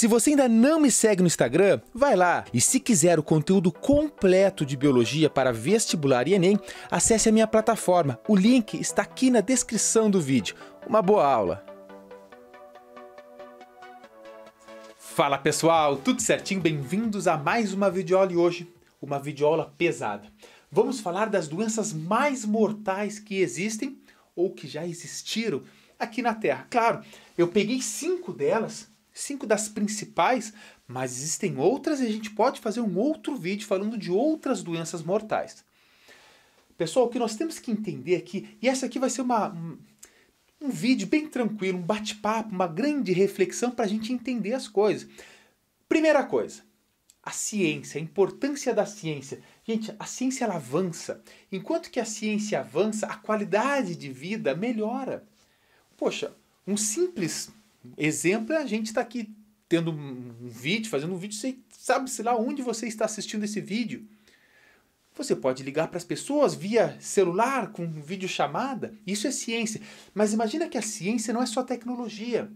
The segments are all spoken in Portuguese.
Se você ainda não me segue no Instagram, vai lá. E se quiser o conteúdo completo de biologia para vestibular e Enem, acesse a minha plataforma. O link está aqui na descrição do vídeo. Uma boa aula! Fala pessoal, tudo certinho? Bem-vindos a mais uma videoaula e hoje uma videoaula pesada. Vamos falar das doenças mais mortais que existem ou que já existiram aqui na Terra. Claro, eu peguei cinco delas cinco das principais, mas existem outras e a gente pode fazer um outro vídeo falando de outras doenças mortais. Pessoal, o que nós temos que entender aqui, é e essa aqui vai ser uma, um, um vídeo bem tranquilo, um bate-papo, uma grande reflexão para a gente entender as coisas. Primeira coisa, a ciência, a importância da ciência. Gente, a ciência ela avança. Enquanto que a ciência avança, a qualidade de vida melhora. Poxa, um simples Exemplo é a gente estar tá aqui tendo um vídeo, fazendo um vídeo, você sabe, se lá, onde você está assistindo esse vídeo. Você pode ligar para as pessoas via celular, com videochamada. Isso é ciência. Mas imagina que a ciência não é só tecnologia.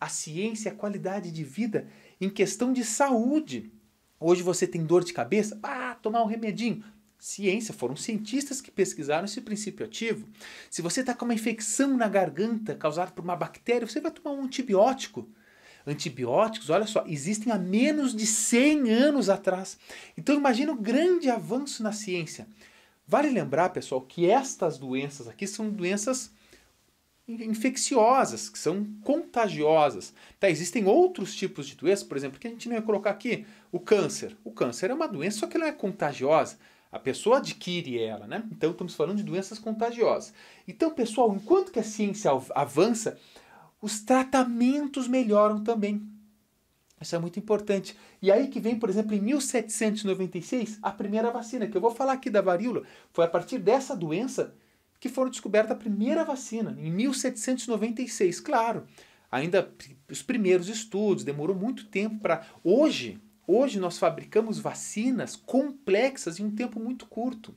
A ciência é qualidade de vida em questão de saúde. Hoje você tem dor de cabeça? Ah, tomar um remedinho ciência, foram cientistas que pesquisaram esse princípio ativo. Se você está com uma infecção na garganta causada por uma bactéria, você vai tomar um antibiótico. Antibióticos, olha só, existem há menos de 100 anos atrás. Então imagina o grande avanço na ciência. Vale lembrar, pessoal, que estas doenças aqui são doenças infecciosas, que são contagiosas. Tá? Existem outros tipos de doenças, por exemplo, que a gente não ia colocar aqui, o câncer. O câncer é uma doença, só que ela é contagiosa. A pessoa adquire ela, né? Então estamos falando de doenças contagiosas. Então, pessoal, enquanto que a ciência avança, os tratamentos melhoram também. Isso é muito importante. E aí que vem, por exemplo, em 1796, a primeira vacina, que eu vou falar aqui da varíola, foi a partir dessa doença que foram descoberta a primeira vacina, em 1796. Claro, ainda os primeiros estudos, demorou muito tempo para. Hoje, Hoje nós fabricamos vacinas complexas em um tempo muito curto.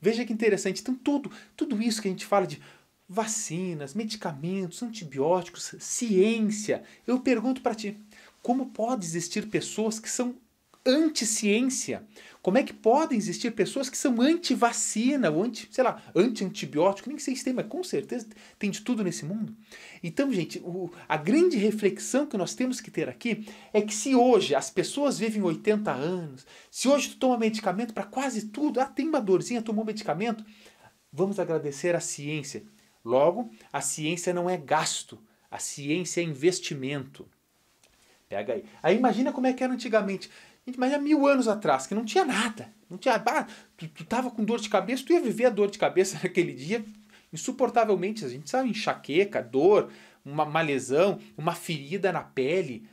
Veja que interessante. Então, tudo, tudo isso que a gente fala de vacinas, medicamentos, antibióticos, ciência, eu pergunto para ti: como pode existir pessoas que são anti-ciência. Como é que podem existir pessoas que são anti-vacina, ou anti, sei lá, anti-antibiótico? Nem sei se tem, mas com certeza tem de tudo nesse mundo. Então, gente, o, a grande reflexão que nós temos que ter aqui é que se hoje as pessoas vivem 80 anos, se hoje tu toma medicamento para quase tudo, ah, tem uma dorzinha, tomou medicamento, vamos agradecer à ciência. Logo, a ciência não é gasto, a ciência é investimento. Pega aí. Aí imagina como é que era antigamente. Gente, mas há é mil anos atrás, que não tinha nada. Não tinha. Ah, tu, tu tava com dor de cabeça, tu ia viver a dor de cabeça naquele dia insuportavelmente. A gente sabe, enxaqueca, dor, uma, uma lesão, uma ferida na pele,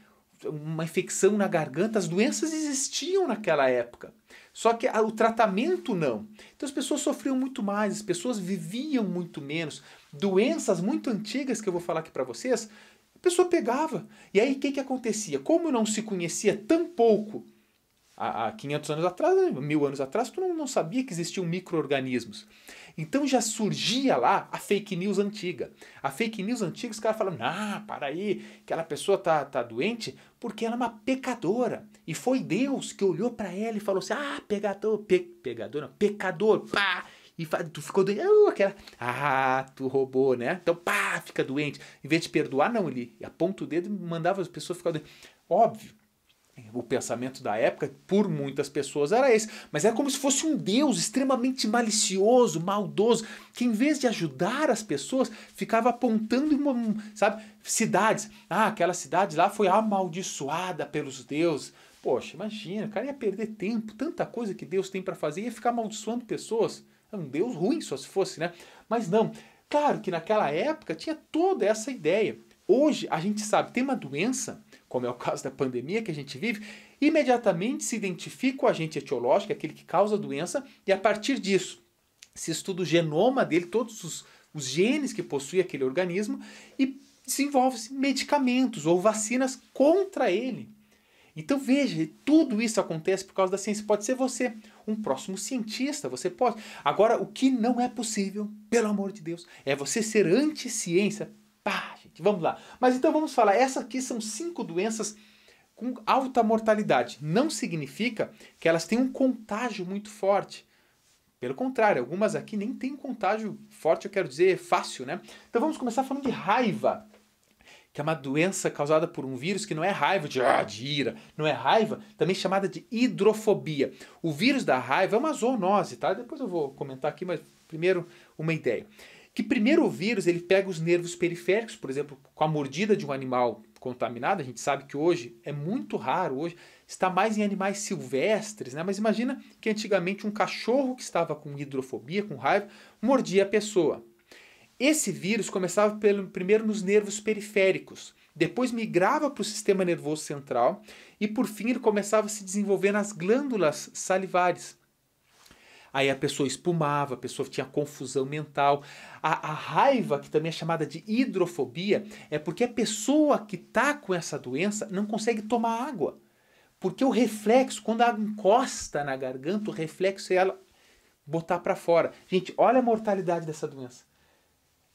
uma infecção na garganta. As doenças existiam naquela época. Só que o tratamento não. Então as pessoas sofriam muito mais, as pessoas viviam muito menos. Doenças muito antigas que eu vou falar aqui para vocês, a pessoa pegava. E aí o que, que acontecia? Como não se conhecia tão pouco há, há 500 anos atrás, mil anos atrás, tu não, não sabia que existiam micro-organismos. Então já surgia lá a fake news antiga. A fake news antiga, os caras falam, ah, para aí, aquela pessoa tá, tá doente porque ela é uma pecadora. E foi Deus que olhou para ela e falou assim, ah, pegador, pe, pegador, pecador, pá, e tu ficou doente, uh, aquela, ah, tu roubou, né? Então, pá, fica doente. Em vez de perdoar, não, ele aponta o dedo e mandava as pessoas ficar doentes. Óbvio o pensamento da época, por muitas pessoas, era esse. Mas era como se fosse um Deus extremamente malicioso, maldoso, que em vez de ajudar as pessoas, ficava apontando, uma, sabe, cidades. Ah, aquela cidade lá foi amaldiçoada pelos deuses. Poxa, imagina, o cara ia perder tempo, tanta coisa que Deus tem para fazer, ia ficar amaldiçoando pessoas. É um Deus ruim, só se fosse, né? Mas não. Claro que naquela época tinha toda essa ideia. Hoje a gente sabe, tem uma doença como é o caso da pandemia que a gente vive, imediatamente se identifica o agente etiológico, aquele que causa a doença, e a partir disso se estuda o genoma dele, todos os, os genes que possui aquele organismo, e desenvolve-se medicamentos ou vacinas contra ele. Então veja, tudo isso acontece por causa da ciência. Pode ser você, um próximo cientista, você pode. Agora, o que não é possível, pelo amor de Deus, é você ser anti-ciência Pá, gente, vamos lá. Mas então vamos falar, essas aqui são cinco doenças com alta mortalidade. Não significa que elas têm um contágio muito forte. Pelo contrário, algumas aqui nem têm contágio forte, eu quero dizer fácil, né? Então vamos começar falando de raiva, que é uma doença causada por um vírus que não é raiva de, ah, de ira, não é raiva, também chamada de hidrofobia. O vírus da raiva é uma zoonose, tá? Depois eu vou comentar aqui, mas primeiro uma ideia que primeiro o vírus ele pega os nervos periféricos, por exemplo, com a mordida de um animal contaminado. A gente sabe que hoje é muito raro, hoje está mais em animais silvestres, né? Mas imagina que antigamente um cachorro que estava com hidrofobia, com raiva, mordia a pessoa. Esse vírus começava pelo, primeiro nos nervos periféricos, depois migrava para o sistema nervoso central e por fim ele começava a se desenvolver nas glândulas salivares. Aí a pessoa espumava, a pessoa tinha confusão mental. A, a raiva, que também é chamada de hidrofobia, é porque a pessoa que está com essa doença não consegue tomar água. Porque o reflexo, quando a água encosta na garganta, o reflexo é ela botar para fora. Gente, olha a mortalidade dessa doença.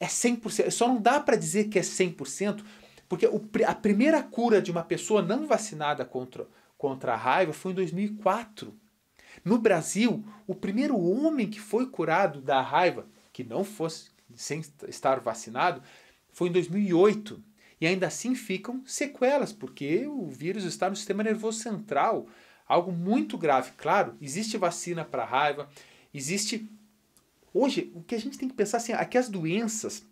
É 100%. Só não dá para dizer que é 100%, porque o, a primeira cura de uma pessoa não vacinada contra, contra a raiva foi em 2004. No Brasil, o primeiro homem que foi curado da raiva, que não fosse sem estar vacinado, foi em 2008. E ainda assim ficam sequelas, porque o vírus está no sistema nervoso central. Algo muito grave. Claro, existe vacina para raiva, existe. Hoje, o que a gente tem que pensar assim, é que as doenças,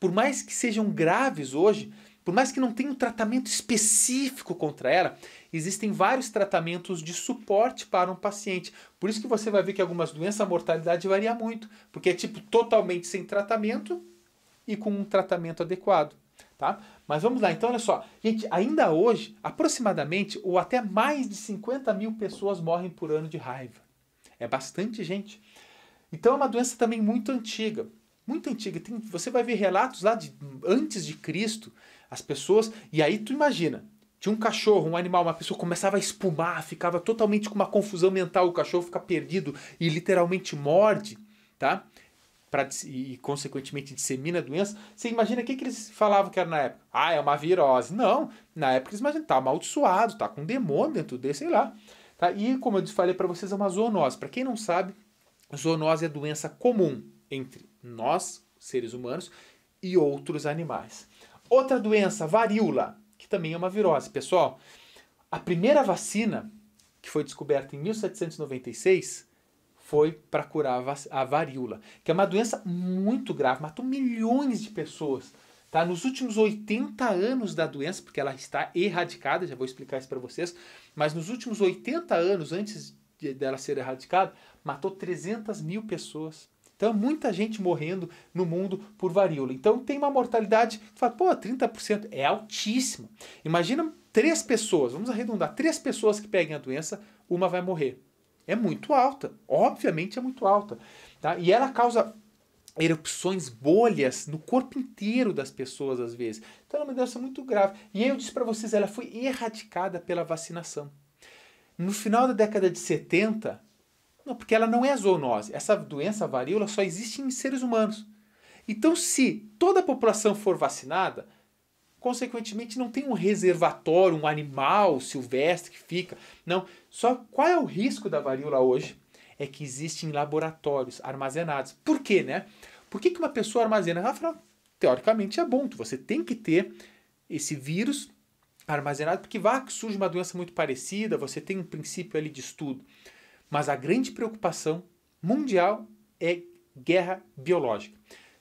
por mais que sejam graves hoje, por mais que não tenha um tratamento específico contra ela, existem vários tratamentos de suporte para um paciente. Por isso que você vai ver que algumas doenças a mortalidade varia muito, porque é tipo totalmente sem tratamento e com um tratamento adequado, tá? Mas vamos lá, então olha só. Gente, ainda hoje, aproximadamente ou até mais de 50 mil pessoas morrem por ano de raiva. É bastante gente. Então é uma doença também muito antiga muito antiga. Tem, você vai ver relatos lá de antes de Cristo, as pessoas. E aí tu imagina, tinha um cachorro, um animal, uma pessoa começava a espumar, ficava totalmente com uma confusão mental, o cachorro fica perdido e literalmente morde, tá? Pra, e, consequentemente, dissemina a doença. Você imagina o que, que eles falavam que era na época? Ah, é uma virose. Não, na época eles imaginavam, tá amaldiçoado, tá com um demônio dentro dele, sei lá. Tá? E como eu falei para vocês, é uma zoonose. Para quem não sabe, zoonose é doença comum entre nós, seres humanos, e outros animais. Outra doença, varíola, que também é uma virose. Pessoal, a primeira vacina que foi descoberta em 1796 foi para curar a varíola, que é uma doença muito grave, matou milhões de pessoas. Tá? Nos últimos 80 anos da doença, porque ela está erradicada, já vou explicar isso para vocês, mas nos últimos 80 anos, antes dela ser erradicada, matou 300 mil pessoas. Então, muita gente morrendo no mundo por varíola. Então, tem uma mortalidade, tu fala, pô, 30% é altíssima. Imagina três pessoas, vamos arredondar, três pessoas que peguem a doença, uma vai morrer. É muito alta, obviamente é muito alta. Tá? E ela causa erupções, bolhas no corpo inteiro das pessoas às vezes. Então é uma doença muito grave. E aí eu disse para vocês, ela foi erradicada pela vacinação. No final da década de 70, não, porque ela não é zoonose. Essa doença varíola só existe em seres humanos. Então, se toda a população for vacinada, consequentemente não tem um reservatório, um animal silvestre que fica. Não. Só qual é o risco da varíola hoje? É que existe em laboratórios armazenados. Por quê, né? Por que, que uma pessoa armazena? Ela fala, teoricamente é bom, você tem que ter esse vírus armazenado, porque vá que surge uma doença muito parecida, você tem um princípio ali de estudo. Mas a grande preocupação mundial é guerra biológica.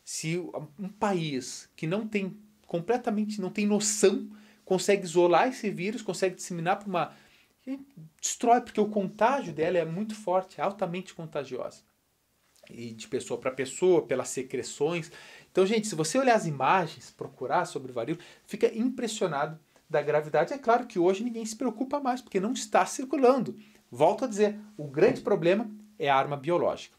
Se um país que não tem completamente não tem noção consegue isolar esse vírus, consegue disseminar para uma destrói porque o contágio dela é muito forte, é altamente contagiosa. E de pessoa para pessoa, pelas secreções. Então, gente, se você olhar as imagens, procurar sobre o varíola, fica impressionado da gravidade. É claro que hoje ninguém se preocupa mais, porque não está circulando. Volto a dizer, o grande problema é a arma biológica.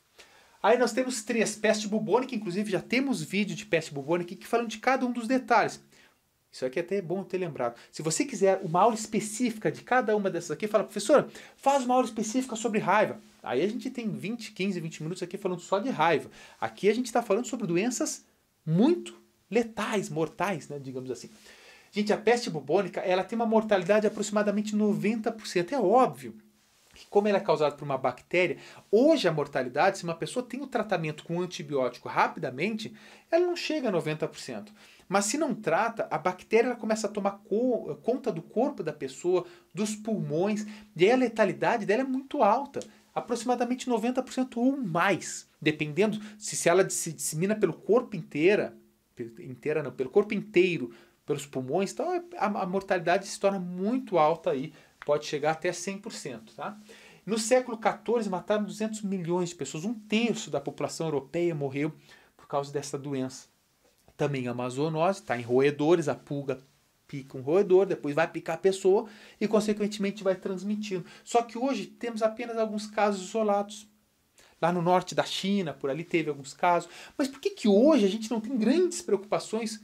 Aí nós temos três, peste bubônica, inclusive já temos vídeo de peste bubônica que falam de cada um dos detalhes. Isso aqui é até é bom ter lembrado. Se você quiser uma aula específica de cada uma dessas aqui, fala, professora, faz uma aula específica sobre raiva. Aí a gente tem 20, 15, 20 minutos aqui falando só de raiva. Aqui a gente está falando sobre doenças muito letais, mortais, né, digamos assim. Gente, a peste bubônica ela tem uma mortalidade de aproximadamente 90%. É óbvio que como ela é causada por uma bactéria, hoje a mortalidade, se uma pessoa tem o tratamento com antibiótico rapidamente, ela não chega a 90%. Mas se não trata, a bactéria começa a tomar co conta do corpo da pessoa, dos pulmões, e aí a letalidade dela é muito alta, aproximadamente 90% ou mais, dependendo se, se ela se dissemina pelo corpo inteira, inteira não, pelo corpo inteiro, pelos pulmões, então a, a mortalidade se torna muito alta aí pode chegar até 100%. Tá? No século XIV, mataram 200 milhões de pessoas. Um terço da população europeia morreu por causa dessa doença. Também a amazonose, está em roedores, a pulga pica um roedor, depois vai picar a pessoa e, consequentemente, vai transmitindo. Só que hoje temos apenas alguns casos isolados. Lá no norte da China, por ali teve alguns casos. Mas por que, que hoje a gente não tem grandes preocupações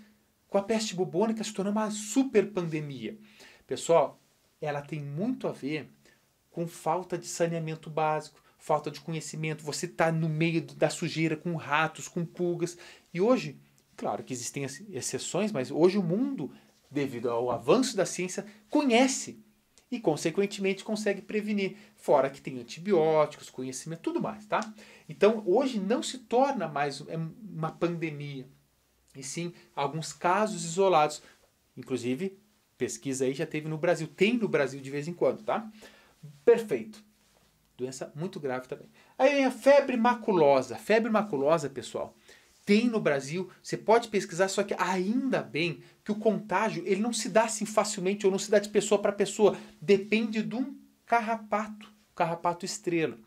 com a peste bubônica se tornando uma super pandemia? Pessoal, ela tem muito a ver com falta de saneamento básico, falta de conhecimento, você está no meio da sujeira com ratos, com pulgas. E hoje, claro que existem exceções, mas hoje o mundo, devido ao avanço da ciência, conhece e, consequentemente, consegue prevenir. Fora que tem antibióticos, conhecimento, tudo mais, tá? Então, hoje não se torna mais é uma pandemia, e sim alguns casos isolados, inclusive pesquisa aí já teve no Brasil. Tem no Brasil de vez em quando, tá? Perfeito. Doença muito grave também. Aí vem a febre maculosa. Febre maculosa, pessoal, tem no Brasil. Você pode pesquisar, só que ainda bem que o contágio ele não se dá assim facilmente ou não se dá de pessoa para pessoa. Depende de um carrapato, carrapato estrela.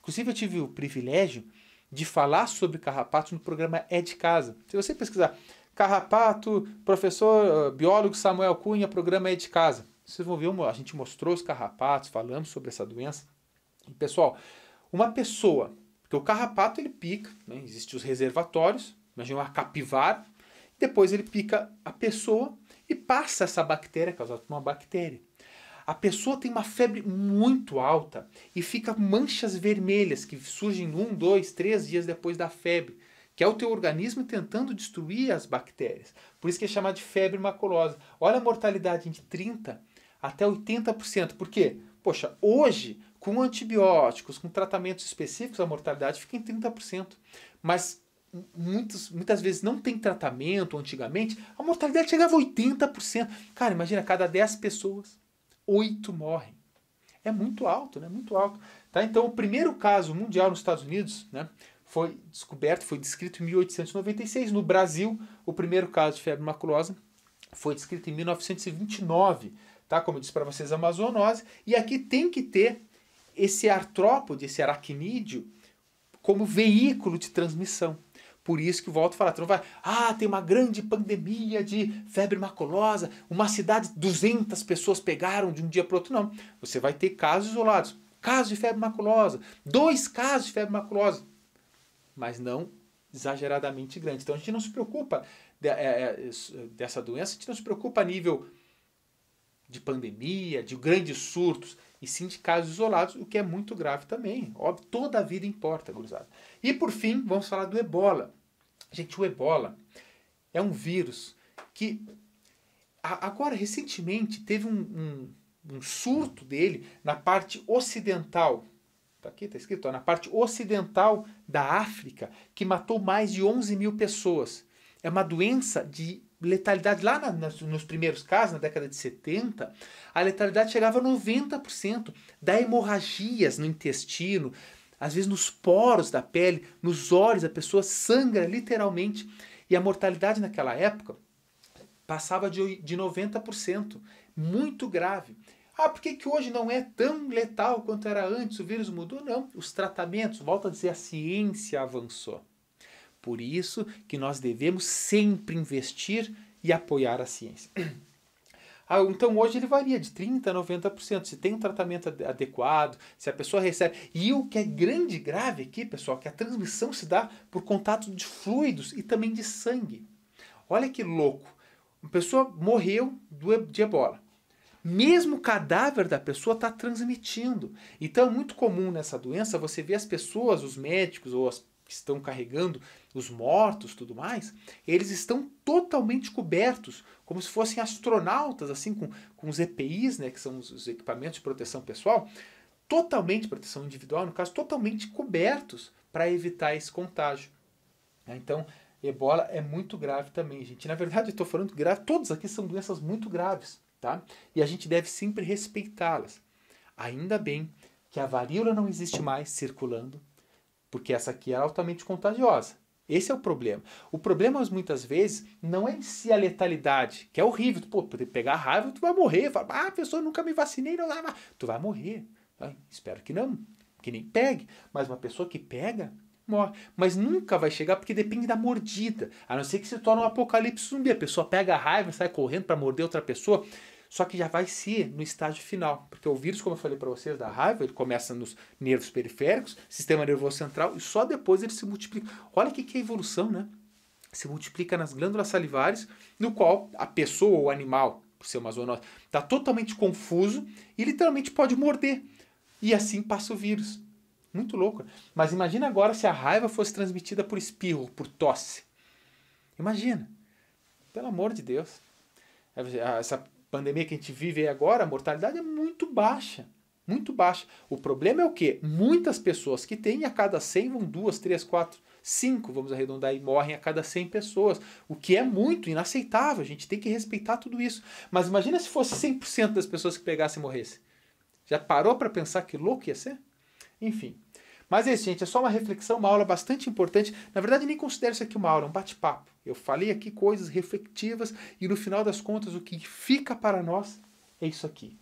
Inclusive, eu tive o privilégio de falar sobre carrapato no programa É de Casa. Se você pesquisar Carrapato, professor eh, biólogo Samuel Cunha, programa aí de casa. Vocês vão ver, a gente mostrou os carrapatos, falamos sobre essa doença. E, pessoal, uma pessoa, porque o carrapato ele pica, né? existem os reservatórios, imagina uma capivara, depois ele pica a pessoa e passa essa bactéria, causada é por uma bactéria. A pessoa tem uma febre muito alta e fica manchas vermelhas que surgem um, dois, três dias depois da febre que é o teu organismo tentando destruir as bactérias. Por isso que é chamado de febre maculosa. Olha a mortalidade de 30 até 80%. Por quê? Poxa, hoje, com antibióticos, com tratamentos específicos, a mortalidade fica em 30%. Mas muitos, muitas vezes não tem tratamento antigamente, a mortalidade chegava a 80%. Cara, imagina, cada 10 pessoas, 8 morrem. É muito alto, né? Muito alto. Tá? Então, o primeiro caso mundial nos Estados Unidos, né? foi descoberto, foi descrito em 1896. No Brasil, o primeiro caso de febre maculosa foi descrito em 1929, tá? Como eu disse para vocês, a amazonose. E aqui tem que ter esse artrópode, esse aracnídeo, como veículo de transmissão. Por isso que eu volto a falar, tu não vai, ah, tem uma grande pandemia de febre maculosa, uma cidade, 200 pessoas pegaram de um dia para outro. Não, você vai ter casos isolados. Caso de febre maculosa, dois casos de febre maculosa mas não exageradamente grande. Então a gente não se preocupa de, é, é dessa doença, a gente não se preocupa a nível de pandemia, de grandes surtos, e sim de casos isolados, o que é muito grave também. Óbvio, toda a vida importa, gurizada. E por fim, vamos falar do ebola. Gente, o ebola é um vírus que agora recentemente teve um, um, um surto dele na parte ocidental Está aqui, está escrito, ó, na parte ocidental da África, que matou mais de 11 mil pessoas. É uma doença de letalidade. Lá na, nas, nos primeiros casos, na década de 70, a letalidade chegava a 90%. Dá hemorragias no intestino, às vezes nos poros da pele, nos olhos, a pessoa sangra literalmente. E a mortalidade naquela época passava de, de 90%. Muito grave. Ah, por que, que hoje não é tão letal quanto era antes? O vírus mudou? Não. Os tratamentos, volto a dizer, a ciência avançou. Por isso que nós devemos sempre investir e apoiar a ciência. Ah, então hoje ele varia de 30% a 90%. Se tem um tratamento adequado, se a pessoa recebe. E o que é grande e grave aqui, pessoal, é que a transmissão se dá por contato de fluidos e também de sangue. Olha que louco. Uma pessoa morreu de ebola mesmo o cadáver da pessoa está transmitindo. Então é muito comum nessa doença você ver as pessoas, os médicos ou as que estão carregando os mortos, tudo mais, eles estão totalmente cobertos, como se fossem astronautas, assim com, com os EPIs, né, que são os, os equipamentos de proteção pessoal, totalmente proteção individual, no caso, totalmente cobertos para evitar esse contágio. Né. Então, ebola é muito grave também, gente. Na verdade, eu estou falando grave, todas aqui são doenças muito graves tá? E a gente deve sempre respeitá-las. Ainda bem que a varíola não existe mais circulando, porque essa aqui é altamente contagiosa. Esse é o problema. O problema, muitas vezes, não é em si a letalidade, que é horrível. Pô, pegar raiva, tu vai morrer. Fala, ah, pessoa, nunca me vacinei, não dá Tu vai morrer. Ah, espero que não, que nem pegue. Mas uma pessoa que pega, morre. Mas nunca vai chegar porque depende da mordida. A não ser que se torne um apocalipse zumbi. A pessoa pega a raiva, sai correndo para morder outra pessoa. Só que já vai ser no estágio final. Porque o vírus, como eu falei para vocês, da raiva, ele começa nos nervos periféricos, sistema nervoso central, e só depois ele se multiplica. Olha o que, que é evolução, né? Se multiplica nas glândulas salivares, no qual a pessoa ou o animal, por ser uma zoonose, está totalmente confuso e literalmente pode morder. E assim passa o vírus. Muito louco. Mas imagina agora se a raiva fosse transmitida por espirro, por tosse. Imagina. Pelo amor de Deus. É, essa pandemia que a gente vive agora, a mortalidade é muito baixa. Muito baixa. O problema é o quê? Muitas pessoas que têm a cada 100 vão duas, três, quatro, cinco, vamos arredondar, e morrem a cada 100 pessoas. O que é muito inaceitável. A gente tem que respeitar tudo isso. Mas imagina se fosse 100% das pessoas que pegassem e morressem. Já parou para pensar que louco ia ser? Enfim. Mas é isso, gente. É só uma reflexão, uma aula bastante importante. Na verdade, nem considero isso aqui uma aula, é um bate-papo. Eu falei aqui coisas reflexivas e no final das contas, o que fica para nós é isso aqui.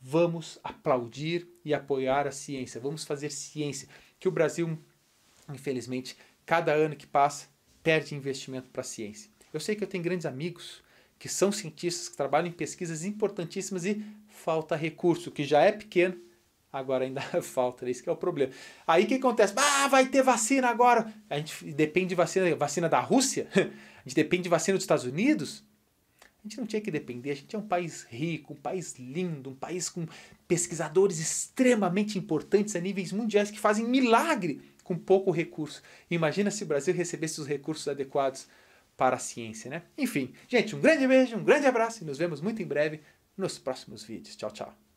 Vamos aplaudir e apoiar a ciência. Vamos fazer ciência. Que o Brasil, infelizmente, cada ano que passa, perde investimento para a ciência. Eu sei que eu tenho grandes amigos que são cientistas, que trabalham em pesquisas importantíssimas e falta recurso, que já é pequeno Agora ainda falta, né? isso que é o problema. Aí o que acontece? Ah, vai ter vacina agora. A gente depende de vacina, vacina da Rússia? A gente depende de vacina dos Estados Unidos? A gente não tinha que depender, a gente é um país rico, um país lindo, um país com pesquisadores extremamente importantes a níveis mundiais que fazem milagre com pouco recurso. Imagina se o Brasil recebesse os recursos adequados para a ciência, né? Enfim, gente, um grande beijo, um grande abraço e nos vemos muito em breve nos próximos vídeos. Tchau, tchau.